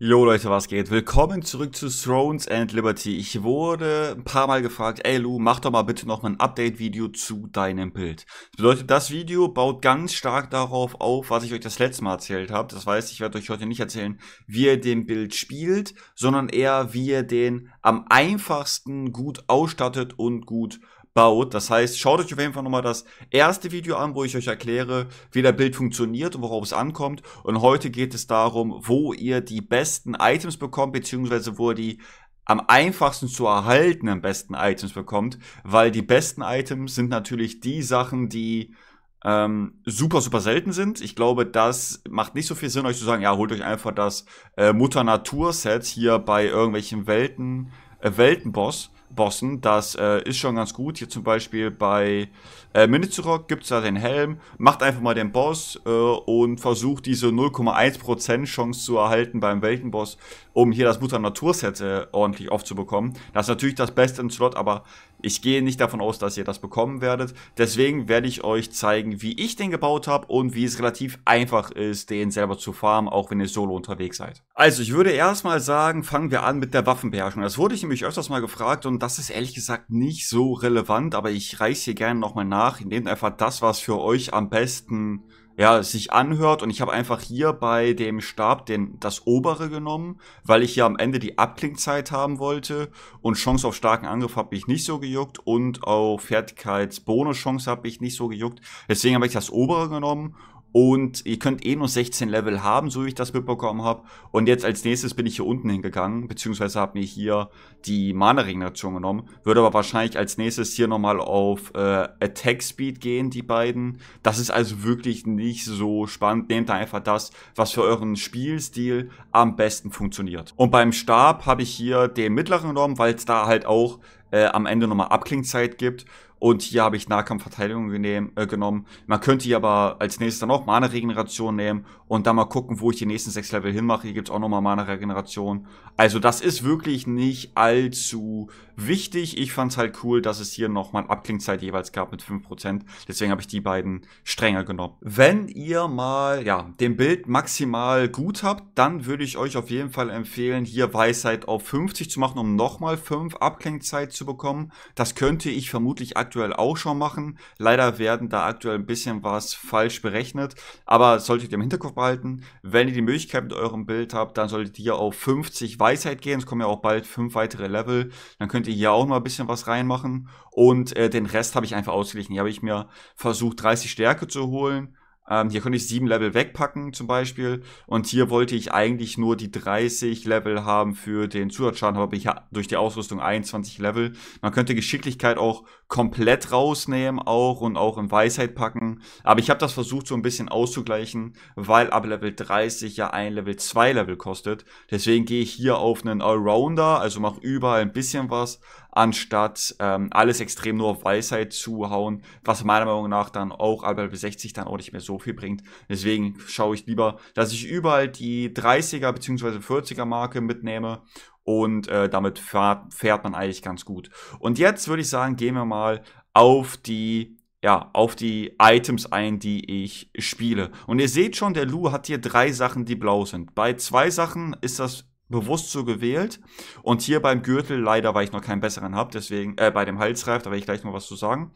Jo Leute, was geht? Willkommen zurück zu Thrones and Liberty. Ich wurde ein paar Mal gefragt, ey Lou, mach doch mal bitte noch ein Update-Video zu deinem Bild. Das bedeutet, das Video baut ganz stark darauf auf, was ich euch das letzte Mal erzählt habe. Das heißt, ich werde euch heute nicht erzählen, wie ihr den Bild spielt, sondern eher, wie ihr den am einfachsten gut ausstattet und gut baut. Das heißt, schaut euch auf jeden Fall nochmal das erste Video an, wo ich euch erkläre, wie der Bild funktioniert und worauf es ankommt. Und heute geht es darum, wo ihr die besten Items bekommt, beziehungsweise wo ihr die am einfachsten zu erhaltenen besten Items bekommt, weil die besten Items sind natürlich die Sachen, die ähm, super, super selten sind. Ich glaube, das macht nicht so viel Sinn, euch zu sagen, ja, holt euch einfach das äh, Mutter Natur Set hier bei irgendwelchen Welten, äh, Weltenboss, Bossen. Das äh, ist schon ganz gut. Hier zum Beispiel bei äh, Minizurok gibt es da den Helm. Macht einfach mal den Boss äh, und versucht diese 0,1% Chance zu erhalten beim Weltenboss, um hier das Mutter Naturset äh, ordentlich aufzubekommen. Das ist natürlich das Beste im Slot, aber ich gehe nicht davon aus, dass ihr das bekommen werdet. Deswegen werde ich euch zeigen, wie ich den gebaut habe und wie es relativ einfach ist, den selber zu farmen, auch wenn ihr solo unterwegs seid. Also ich würde erstmal sagen, fangen wir an mit der Waffenbeherrschung. Das wurde ich nämlich öfters mal gefragt und und das ist ehrlich gesagt nicht so relevant, aber ich reiße hier gerne nochmal nach. Ihr Nehmt einfach das, was für euch am besten ja, sich anhört. Und ich habe einfach hier bei dem Stab den, das obere genommen, weil ich hier am Ende die Abklingzeit haben wollte. Und Chance auf starken Angriff habe ich nicht so gejuckt. Und auf Fertigkeitsbonuschance habe ich nicht so gejuckt. Deswegen habe ich das obere genommen und ihr könnt eh nur 16 Level haben, so wie ich das mitbekommen habe. Und jetzt als nächstes bin ich hier unten hingegangen, beziehungsweise habe mir hier die Mana-Regeneration genommen. Würde aber wahrscheinlich als nächstes hier nochmal auf äh, Attack Speed gehen, die beiden. Das ist also wirklich nicht so spannend. Nehmt da einfach das, was für euren Spielstil am besten funktioniert. Und beim Stab habe ich hier den mittleren genommen, weil es da halt auch äh, am Ende nochmal Abklingzeit gibt. Und hier habe ich Nahkampfverteidigung genehm, äh, genommen. Man könnte hier aber als nächstes dann auch Mana-Regeneration nehmen und dann mal gucken, wo ich die nächsten sechs Level hinmache. Hier gibt es auch nochmal Mana-Regeneration. Also das ist wirklich nicht allzu wichtig. Ich fand es halt cool, dass es hier nochmal Abklingzeit jeweils gab mit 5%. Deswegen habe ich die beiden strenger genommen. Wenn ihr mal ja, dem Bild maximal gut habt, dann würde ich euch auf jeden Fall empfehlen, hier Weisheit auf 50 zu machen, um nochmal 5 Abklingzeit zu bekommen. Das könnte ich vermutlich aktuell auch schon machen. Leider werden da aktuell ein bisschen was falsch berechnet. Aber solltet ihr im Hinterkopf behalten, wenn ihr die Möglichkeit mit eurem Bild habt, dann solltet ihr auf 50 Weisheit gehen. Es kommen ja auch bald 5 weitere Level. Dann könnt könnte hier auch mal ein bisschen was reinmachen. Und äh, den Rest habe ich einfach ausgeglichen. Hier habe ich mir versucht, 30 Stärke zu holen, ähm, hier konnte ich sieben Level wegpacken zum Beispiel. Und hier wollte ich eigentlich nur die 30 Level haben für den Zusatzschaden, aber ich habe durch die Ausrüstung 21 Level. Man könnte Geschicklichkeit auch komplett rausnehmen auch und auch in Weisheit packen. Aber ich habe das versucht so ein bisschen auszugleichen, weil ab Level 30 ja ein Level 2 Level kostet. Deswegen gehe ich hier auf einen Allrounder, also mache überall ein bisschen was, anstatt ähm, alles extrem nur auf Weisheit zu hauen, was meiner Meinung nach dann auch Alter 60 dann auch nicht mehr so viel bringt. Deswegen schaue ich lieber, dass ich überall die 30er bzw. 40er Marke mitnehme und äh, damit fährt, fährt man eigentlich ganz gut. Und jetzt würde ich sagen, gehen wir mal auf die ja, auf die Items ein, die ich spiele. Und ihr seht schon, der Lu hat hier drei Sachen, die blau sind. Bei zwei Sachen ist das bewusst so gewählt. Und hier beim Gürtel, leider, weil ich noch keinen besseren habe, deswegen, äh, bei dem Halsreif, da werde ich gleich mal was zu sagen.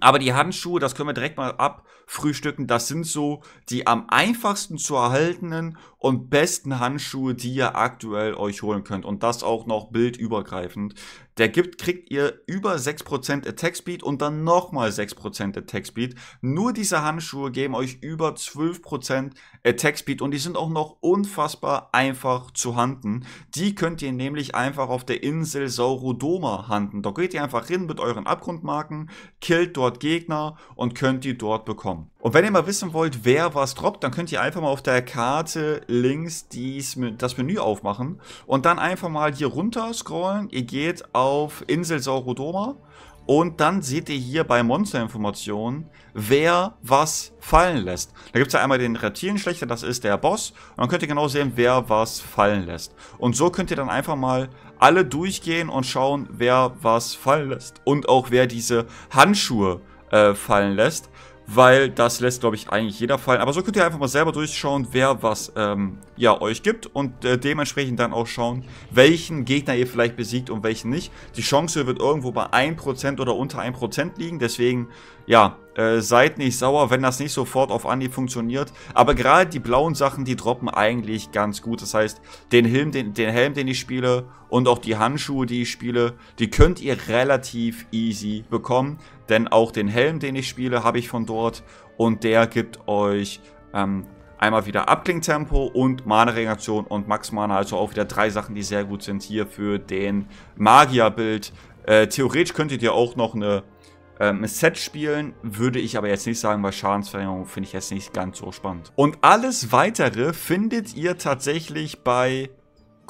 Aber die Handschuhe, das können wir direkt mal ab frühstücken. Das sind so die am einfachsten zu erhaltenen und besten Handschuhe, die ihr aktuell euch holen könnt. Und das auch noch bildübergreifend. Der gibt, kriegt ihr über 6% Attack Speed und dann nochmal 6% Attack Speed. Nur diese Handschuhe geben euch über 12% Attack Speed und die sind auch noch unfassbar einfach zu handen. Die könnt ihr nämlich einfach auf der Insel Saurodoma handen. Da geht ihr einfach hin mit euren Abgrundmarken, killt dort Gegner und könnt die dort bekommen bekommen. Genau. Und wenn ihr mal wissen wollt, wer was droppt, dann könnt ihr einfach mal auf der Karte links dies, das Menü aufmachen und dann einfach mal hier runter scrollen. Ihr geht auf Insel Saurodoma und dann seht ihr hier bei Monsterinformationen, wer was fallen lässt. Da gibt es ja einmal den Reptilenschlechter, das ist der Boss. Und dann könnt ihr genau sehen, wer was fallen lässt. Und so könnt ihr dann einfach mal alle durchgehen und schauen, wer was fallen lässt. Und auch wer diese Handschuhe äh, fallen lässt weil das lässt, glaube ich, eigentlich jeder fallen. Aber so könnt ihr einfach mal selber durchschauen, wer was ähm, ja, euch gibt und äh, dementsprechend dann auch schauen, welchen Gegner ihr vielleicht besiegt und welchen nicht. Die Chance wird irgendwo bei 1% oder unter 1% liegen, deswegen, ja, äh, seid nicht sauer, wenn das nicht sofort auf Anhieb funktioniert. Aber gerade die blauen Sachen, die droppen eigentlich ganz gut. Das heißt, den Helm, den, den Helm, den ich spiele und auch die Handschuhe, die ich spiele, die könnt ihr relativ easy bekommen. Denn auch den Helm, den ich spiele, habe ich von dort. Und der gibt euch ähm, einmal wieder Abklingtempo und Mana-Regeneration und Max-Mana. Also auch wieder drei Sachen, die sehr gut sind hier für den Magier-Bild. Äh, theoretisch könntet ihr auch noch eine ähm, Set spielen, würde ich aber jetzt nicht sagen, weil Schadensverringerung finde ich jetzt nicht ganz so spannend. Und alles weitere findet ihr tatsächlich bei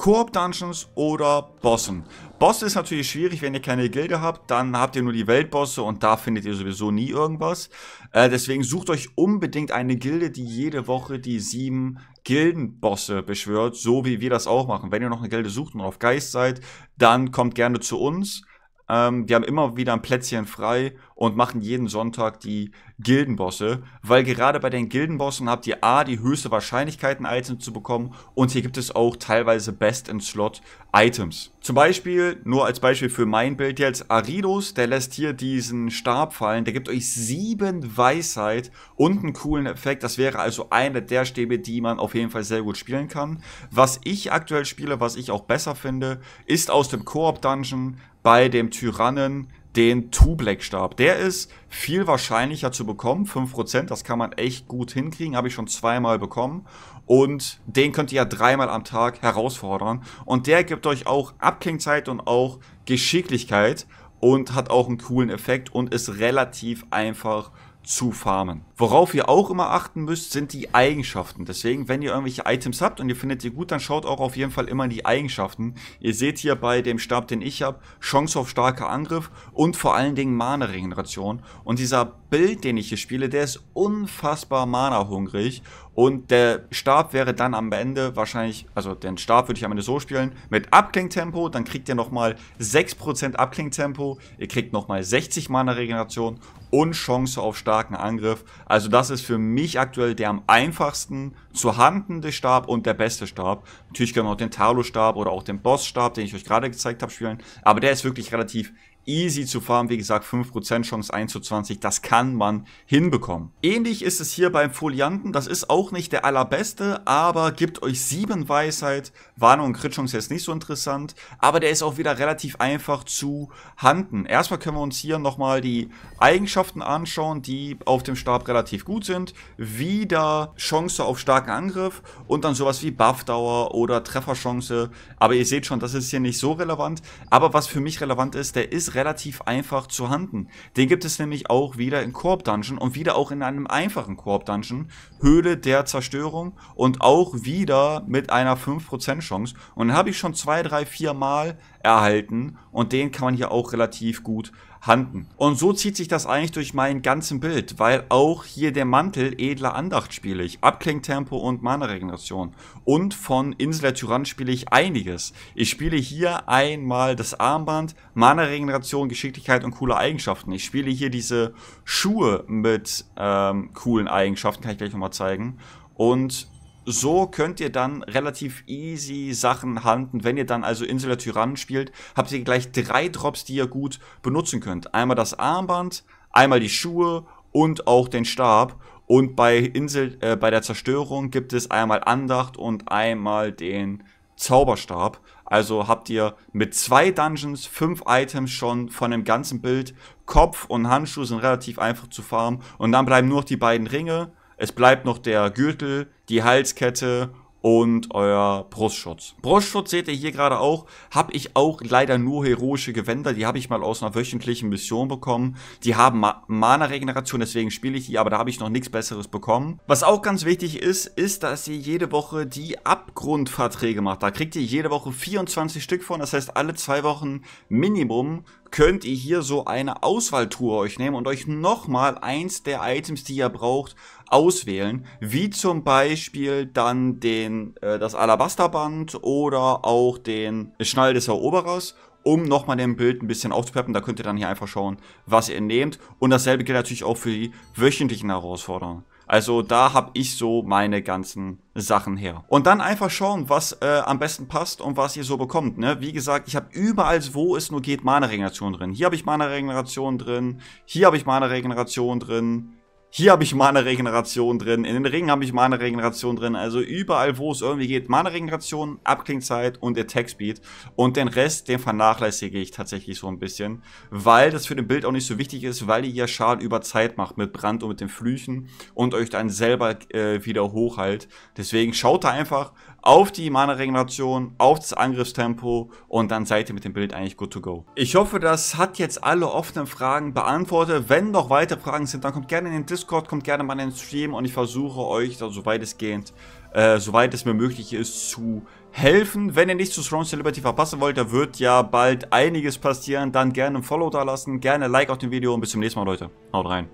Koop-Dungeons oder Bossen. Bosse ist natürlich schwierig, wenn ihr keine Gilde habt, dann habt ihr nur die Weltbosse und da findet ihr sowieso nie irgendwas. Äh, deswegen sucht euch unbedingt eine Gilde, die jede Woche die sieben Gildenbosse beschwört, so wie wir das auch machen. Wenn ihr noch eine Gilde sucht und auf Geist seid, dann kommt gerne zu uns. Ähm, wir haben immer wieder ein Plätzchen frei und machen jeden Sonntag die Gildenbosse, weil gerade bei den Gildenbossen habt ihr A, die höchste Wahrscheinlichkeit, ein Item zu bekommen und hier gibt es auch teilweise Best-in-Slot-Items. Zum Beispiel, nur als Beispiel für mein Bild jetzt, Aridos, der lässt hier diesen Stab fallen, der gibt euch sieben Weisheit und einen coolen Effekt. Das wäre also eine der Stäbe, die man auf jeden Fall sehr gut spielen kann. Was ich aktuell spiele, was ich auch besser finde, ist aus dem Koop-Dungeon bei dem Tyrannen den Two-Black-Stab. Der ist viel wahrscheinlicher zu bekommen, 5%, das kann man echt gut hinkriegen, habe ich schon zweimal bekommen. Und den könnt ihr ja dreimal am Tag herausfordern. Und der gibt euch auch Abklingzeit und auch Geschicklichkeit und hat auch einen coolen Effekt und ist relativ einfach zu farmen. Worauf ihr auch immer achten müsst, sind die Eigenschaften. Deswegen, wenn ihr irgendwelche Items habt und ihr findet sie gut, dann schaut auch auf jeden Fall immer in die Eigenschaften. Ihr seht hier bei dem Stab, den ich habe, Chance auf starker Angriff und vor allen Dingen Mana-Regeneration. Und dieser Bild, den ich hier spiele, der ist unfassbar mana-hungrig und der Stab wäre dann am Ende wahrscheinlich, also den Stab würde ich am Ende so spielen, mit Abklingtempo, dann kriegt ihr nochmal 6% Abklingtempo, ihr kriegt nochmal 60 Mana-Regeneration und Chance auf starken Angriff. Also das ist für mich aktuell der am einfachsten zu handende Stab und der beste Stab. Natürlich können wir auch den Talo-Stab oder auch den Boss-Stab, den ich euch gerade gezeigt habe, spielen, aber der ist wirklich relativ easy zu fahren. Wie gesagt, 5% Chance 1 zu 20, das kann man hinbekommen. Ähnlich ist es hier beim Folianten. Das ist auch nicht der allerbeste, aber gibt euch 7 Weisheit. Warnung und Crit Chance jetzt nicht so interessant, aber der ist auch wieder relativ einfach zu handen. Erstmal können wir uns hier nochmal die Eigenschaften anschauen, die auf dem Stab relativ gut sind. Wieder Chance auf starken Angriff und dann sowas wie Buffdauer oder Trefferchance. Aber ihr seht schon, das ist hier nicht so relevant. Aber was für mich relevant ist, der ist relativ einfach zu handen. Den gibt es nämlich auch wieder in Koop Dungeon und wieder auch in einem einfachen Koop Dungeon. Höhle der Zerstörung und auch wieder mit einer 5% Chance. Und dann habe ich schon zwei, drei, vier Mal erhalten und den kann man hier auch relativ gut handen. Und so zieht sich das eigentlich durch mein ganzes Bild, weil auch hier der Mantel edler Andacht spiele ich, Abklingtempo und Mana-Regeneration. Und von Insel der Tyrann spiele ich einiges. Ich spiele hier einmal das Armband, Mana-Regeneration, Geschicklichkeit und coole Eigenschaften. Ich spiele hier diese Schuhe mit ähm, coolen Eigenschaften, kann ich gleich nochmal zeigen. Und so könnt ihr dann relativ easy Sachen handeln. Wenn ihr dann also Insel der Tyrannen spielt, habt ihr gleich drei Drops, die ihr gut benutzen könnt. Einmal das Armband, einmal die Schuhe und auch den Stab. Und bei Insel, äh, bei der Zerstörung gibt es einmal Andacht und einmal den Zauberstab. Also habt ihr mit zwei Dungeons fünf Items schon von dem ganzen Bild. Kopf und Handschuhe sind relativ einfach zu farmen. Und dann bleiben nur noch die beiden Ringe es bleibt noch der Gürtel, die Halskette und euer Brustschutz. Brustschutz seht ihr hier gerade auch, habe ich auch leider nur heroische Gewänder, die habe ich mal aus einer wöchentlichen Mission bekommen. Die haben Ma Mana-Regeneration, deswegen spiele ich die, aber da habe ich noch nichts besseres bekommen. Was auch ganz wichtig ist, ist, dass ihr jede Woche die Abgrundverträge macht. Da kriegt ihr jede Woche 24 Stück von, das heißt alle zwei Wochen Minimum könnt ihr hier so eine Auswahltruhe euch nehmen und euch nochmal eins der Items, die ihr braucht, auswählen. Wie zum Beispiel dann den, äh, das Alabasterband oder auch den Schnall des Eroberers um nochmal den Bild ein bisschen aufzupeppen. Da könnt ihr dann hier einfach schauen, was ihr nehmt. Und dasselbe gilt natürlich auch für die wöchentlichen Herausforderungen. Also da habe ich so meine ganzen Sachen her. Und dann einfach schauen, was äh, am besten passt und was ihr so bekommt. Ne? Wie gesagt, ich habe überall, wo es nur geht, Mana-Regeneration drin. Hier habe ich Mana-Regeneration drin. Hier habe ich Mana-Regeneration drin. Hier habe ich Mana-Regeneration drin, in den Ringen habe ich Mana-Regeneration drin, also überall, wo es irgendwie geht, Mana-Regeneration, Abklingzeit und Attack-Speed. Und den Rest, den vernachlässige ich tatsächlich so ein bisschen, weil das für den Bild auch nicht so wichtig ist, weil ihr ja Schaden über Zeit macht mit Brand und mit den Flüchen und euch dann selber äh, wieder hochhalt. Deswegen schaut da einfach, auf die Mana-Regeneration, auf das Angriffstempo und dann seid ihr mit dem Bild eigentlich good to go. Ich hoffe, das hat jetzt alle offenen Fragen beantwortet. Wenn noch weitere Fragen sind, dann kommt gerne in den Discord, kommt gerne mal in den Stream und ich versuche euch, also soweit es geht, äh, soweit es mir möglich ist, zu helfen. Wenn ihr nichts zu Throne Celebrity verpassen wollt, da wird ja bald einiges passieren, dann gerne ein Follow da lassen, gerne ein Like auf dem Video und bis zum nächsten Mal, Leute. Haut rein.